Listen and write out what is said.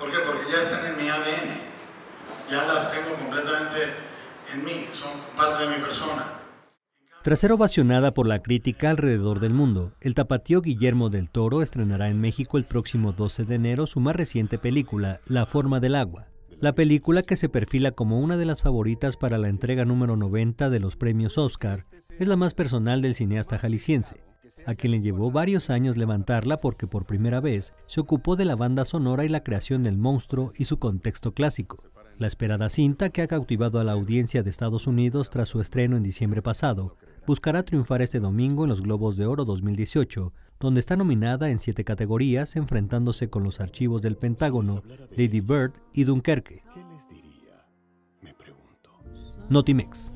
¿Por qué? Porque ya están en mi ADN. Ya las tengo completamente en mí, son parte de mi persona. Tras ser ovacionada por la crítica alrededor del mundo, el tapatío Guillermo del Toro estrenará en México el próximo 12 de enero su más reciente película, La forma del agua. La película que se perfila como una de las favoritas para la entrega número 90 de los premios Oscar es la más personal del cineasta jalisciense, a quien le llevó varios años levantarla porque por primera vez se ocupó de la banda sonora y la creación del monstruo y su contexto clásico. La esperada cinta, que ha cautivado a la audiencia de Estados Unidos tras su estreno en diciembre pasado, buscará triunfar este domingo en los Globos de Oro 2018, donde está nominada en siete categorías, enfrentándose con los archivos del Pentágono, Lady Bird y Dunkerque. Notimex.